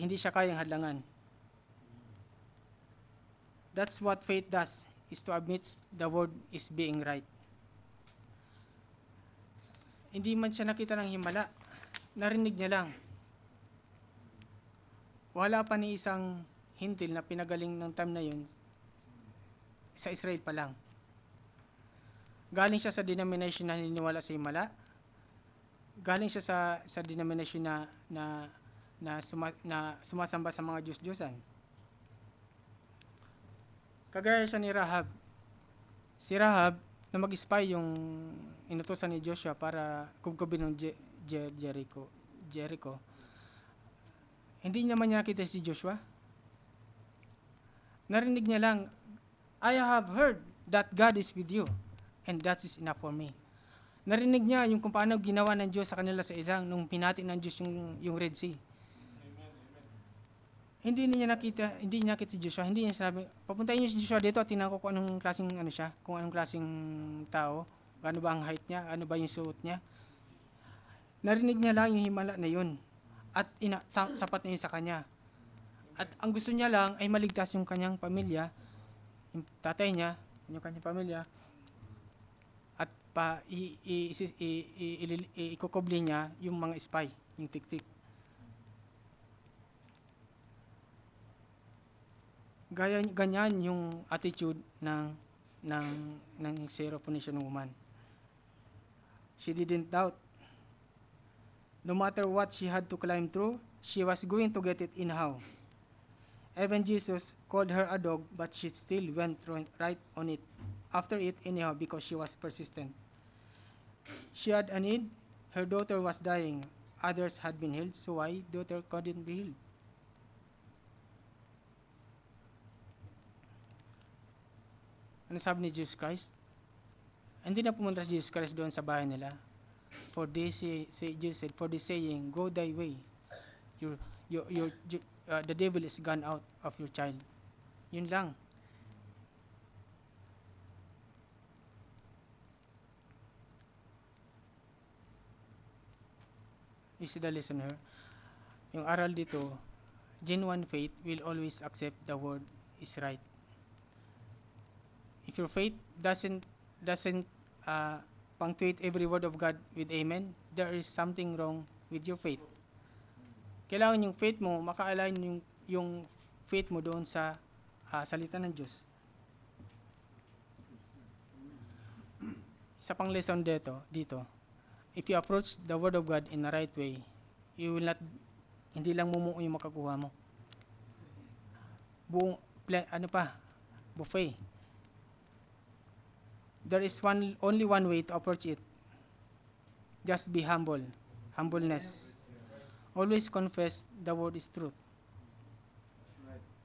Hindi siya kayang hadlangan. That's what faith does, is to admit the word is being right. Hindi man siya nakita ng himala, narinig niya lang. Wala pa ni isang Hindil na pinagaling ng time na yun sa Israel pa lang. Galing siya sa denomination na niniwala sa Himala. Galing siya sa sa denomination na na na, suma, na sumasamba sa mga Diyos-Diyosan. Kagaya siya ni Rahab. Si Rahab na mag-spy yung inutosan ni Joshua para kubkubin ng Je- Je- Jericho. Jericho. Hindi naman niya nakita si Joshua narinig niya lang, I have heard that God is with you and that is enough for me. Narinig niya yung kung paano ginawa ng Diyos sa kanila sa ilang nung pinati ng Diyos yung, yung Red Sea. Amen, Hindi niya nakita, hindi niya nakita si Joshua, hindi niya sinabi, papuntayin niyo si Joshua dito at tinanong ko kung anong klaseng ano siya, kung anong klaseng tao, ano ba ang height niya, ano ba yung suot niya. Narinig niya lang yung himala na yun at ina, sa, sapat na yun sa kanya. At ang gusto niya lang ay maligtas yung kanyang pamilya, yung tatay niya, yung kanyang pamilya, at pa i, i, i, i, i, i, i, i, i, i, i, i niya yung mga spy, yung tiktik. Gaya, ganyan yung attitude ng ng ng Syrophoenician woman. She didn't doubt. No matter what she had to climb through, she was going to get it in how. Even Jesus called her a dog, but she still went right on it, after it anyhow, because she was persistent. She had a need. Her daughter was dying. Others had been healed, so why daughter couldn't be healed? Ano sabi ni Jesus Christ? Hindi na pumunta Jesus Christ doon sa bahay nila. For this, say, Jesus said, for this saying, go thy way. Your, your, your, uh, the devil is gone out of your child. Yun lang. You see the listener, yung aral dito, genuine faith will always accept the word is right. If your faith doesn't doesn't uh, punctuate every word of God with amen, there is something wrong with your faith kailangan yung faith mo, maka-align yung, yung faith mo doon sa uh, salita ng Diyos. Isa pang lesson dito, dito, if you approach the Word of God in the right way, you will not, hindi lang mumuo yung makakuha mo. Buong, plan, ano pa, buffet. There is one, only one way to approach it. Just be humble. Humbleness. Always confess the word is truth.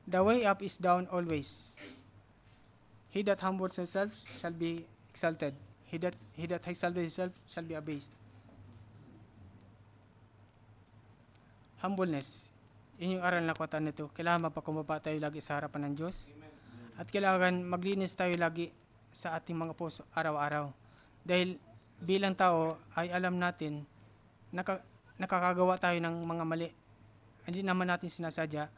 The way up is down always. He that humbles himself shall be exalted. He that, he that exalted himself shall be abased. Humbleness. Yun yung aral na kwata nito. Kailangan mapakumbaba tayo lagi sa harapan ng Diyos. At kailangan maglinis tayo lagi sa ating mga puso araw-araw. Dahil bilang tao ay alam natin naka, nakakagawa tayo ng mga mali. Hindi naman natin sinasadya.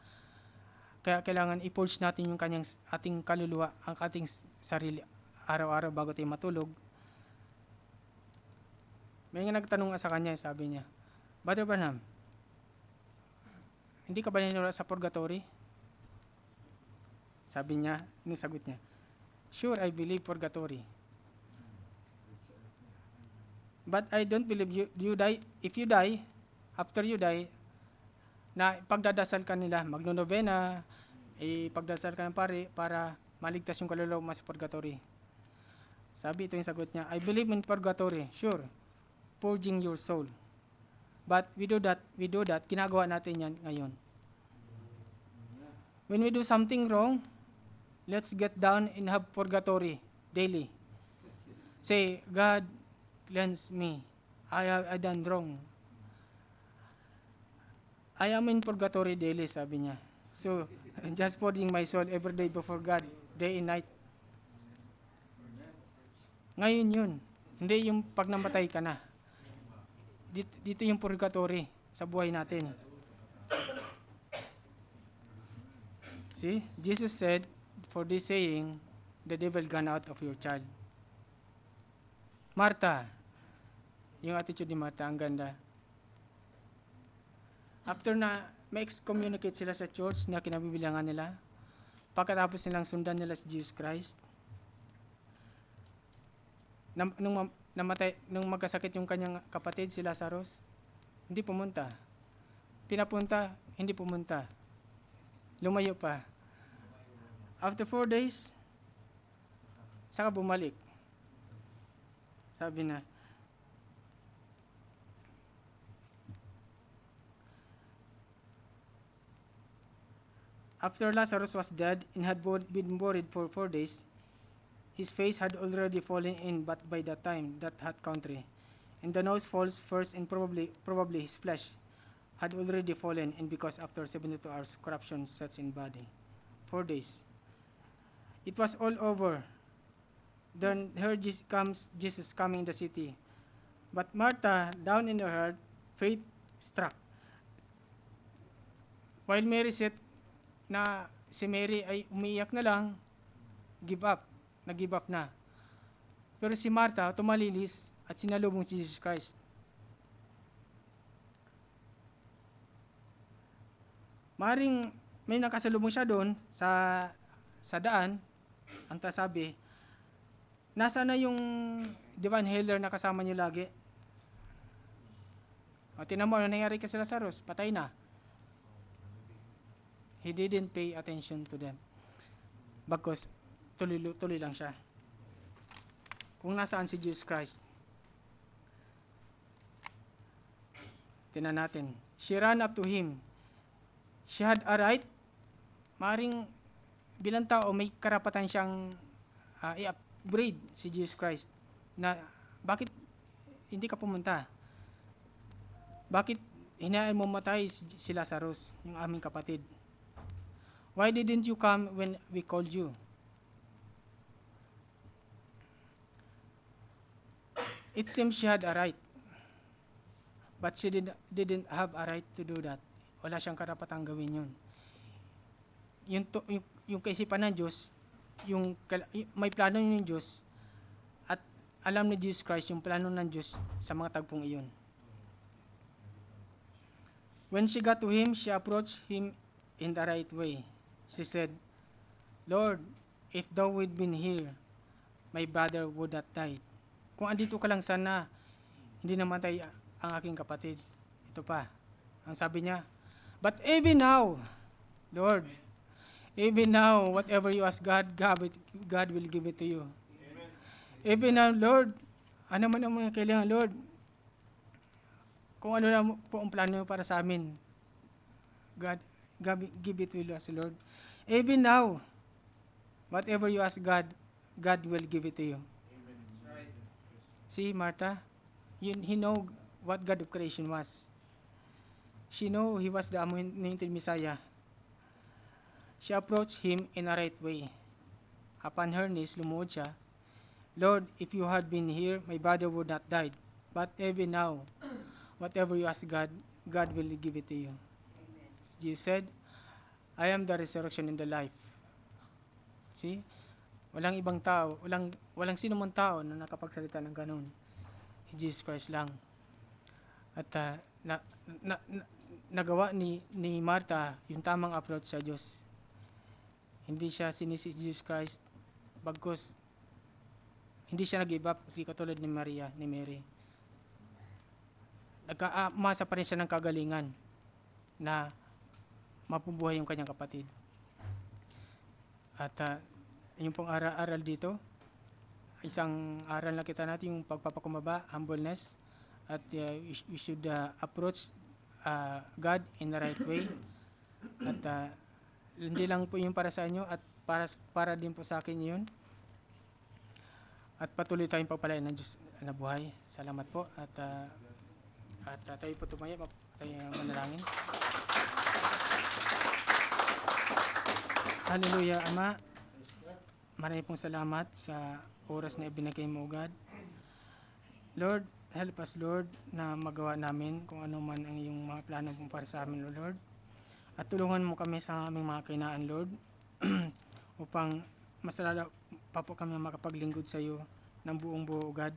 Kaya kailangan i-forge natin yung kanyang ating kaluluwa, ang ating sarili araw-araw bago tayo matulog. May nga nagtanong sa kanya, sabi niya, Brother Branham, hindi ka ba ninura sa purgatory? Sabi niya, sagot niya, Sure, I believe purgatory. But I don't believe you, you die, if you die, after you die, na pagdadasal ka nila, magnonobena, ipagdasal ka ng pare para maligtas yung kaluluwa mo sa purgatory. Sabi ito yung sagot niya, I believe in purgatory, sure, purging your soul. But we do that, we do that, ginagawa natin yan ngayon. When we do something wrong, let's get down and have purgatory daily. Say, God, Cleanse me. I have I done wrong. I am in purgatory daily, sabi niya. So, I'm just pouring my soul every day before God, day and night. Ngayon yun. Hindi yung pag namatay ka na. Dito, dito yung purgatory sa buhay natin. See, Jesus said, for this saying, the devil gone out of your child. Martha, yung attitude ni Martha, ang ganda. After na ma-excommunicate sila sa church na kinabibilangan nila, pagkatapos nilang sundan nila si Jesus Christ, nam, nung namatay, nung magkasakit yung kanyang kapatid, si Lazarus, hindi pumunta. Pinapunta, hindi pumunta. Lumayo pa. After four days, saka bumalik. Sabi na, After Lazarus was dead and had been buried for four days, his face had already fallen in, but by that time, that hot country, and the nose falls first, and probably, probably his flesh had already fallen, in because after 72 hours, corruption sets in body. Four days. It was all over. Then here comes Jesus coming the city. But Martha, down in her heart, faith struck. While Mary sat na si Mary ay umiyak na lang, give up, nag-give up na. Pero si Martha tumalilis at sinalubong si Jesus Christ. Maring may nakasalubong siya doon sa sa daan, ang tasabi, nasa na yung divine healer na kasama niyo lagi? O, tinan mo, ano nangyari kay Lazarus? Patay na. He didn't pay attention to them. Bagkos, tuloy, tuloy lang siya. Kung nasaan si Jesus Christ, tinan natin, she ran up to him. She had a right, maring bilang tao may karapatan siyang uh, i-upgrade si Jesus Christ na bakit hindi ka pumunta? Bakit hinayaan mo matay si, si Lazarus, yung aming kapatid? Why didn't you come when we called you? It seems she had a right. But she did, didn't have a right to do that. Wala siyang karapatang gawin yun. Yung, to, yung, yung kaisipan ng Diyos, yung, may plano yun yung Diyos, at alam ni Jesus Christ yung plano ng Diyos sa mga tagpong iyon. When she got to him, she approached him in the right way. She said, Lord, if thou had been here, my brother would not died. Kung andito ka lang sana, hindi namatay ang aking kapatid. Ito pa, ang sabi niya, But even now, Lord, even now, whatever you ask God, God, God will give it to you. Amen. Even now, Lord, ano man ang mga kailangan, Lord, kung ano na po ang plano para sa amin, God, God give it to us, Lord. Even now, whatever you ask God, God will give it to you. Amen. See, Martha, you, he know what God of creation was. She know he was the anointed Messiah. She approached him in a right way. Upon her knees, lumuod siya, Lord, if you had been here, my brother would not died. But even now, whatever you ask God, God will give it to you. Amen. You said, I am the resurrection and the life. See? Walang ibang tao, walang, walang sino man tao na nakapagsalita ng ganun. Jesus Christ lang. At uh, na, na, na, nagawa ni, ni Martha yung tamang approach sa Diyos. Hindi siya sinisi Jesus Christ, bagkos hindi siya nag-give up, hindi katulad ni Maria, ni Mary. Nagkaamasa ah, pa rin siya ng kagalingan na mapubuhay yung kanyang kapatid. At uh, yung pong aral-aral dito, isang aral na kita natin yung pagpapakumaba, humbleness, at uh, we should uh, approach uh, God in the right way. At uh, hindi lang po yung para sa inyo at para, para din po sa akin yun. At patuloy tayong pagpalain ng Diyos na buhay. Salamat po at uh, at uh, tayo po tumayo, tayo manalangin. Hallelujah, Ama. Maraming pong salamat sa oras na ibinigay mo, God. Lord, help us, Lord, na magawa namin kung ano man ang iyong mga plano pong para sa amin, Lord. At tulungan mo kami sa aming mga kainaan, Lord, upang masalala pa po kami makapaglingkod sa iyo ng buong buo, God.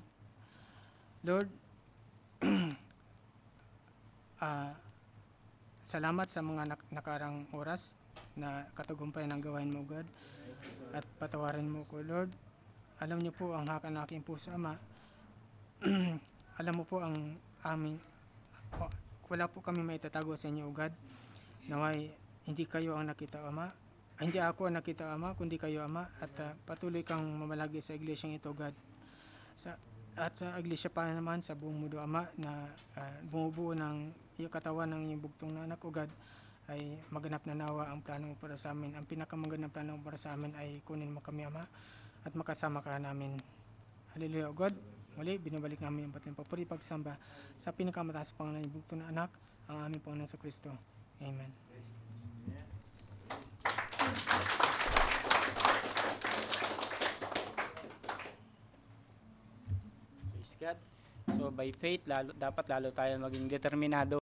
Lord, uh, salamat sa mga nak- nakarang oras na katagumpay ng gawain mo God at patawarin mo ko Lord alam niyo po ang haka na aking puso Ama alam mo po ang aming wala po kami maitatago sa inyo God naway hindi kayo ang nakita Ama ay, hindi ako ang nakita Ama kundi kayo Ama at uh, patuloy kang mamalagi sa iglesyang ito God sa at sa iglesia pa naman sa buong mundo Ama na uh, bumubuo ng katawan ng iyong bugtong na anak o God ay maganap na nawa ang plano mo para sa amin. Ang pinakamagandang plano mo para sa amin ay kunin mo kami, Ama, at makasama ka namin. Hallelujah, O God. Muli, binabalik namin ang batang papuri pagsamba sa pinakamataas pangalan ng bugto na anak, ang aming Panginoon sa Kristo. Amen. Praise God. So by faith, lalo, dapat lalo tayo maging determinado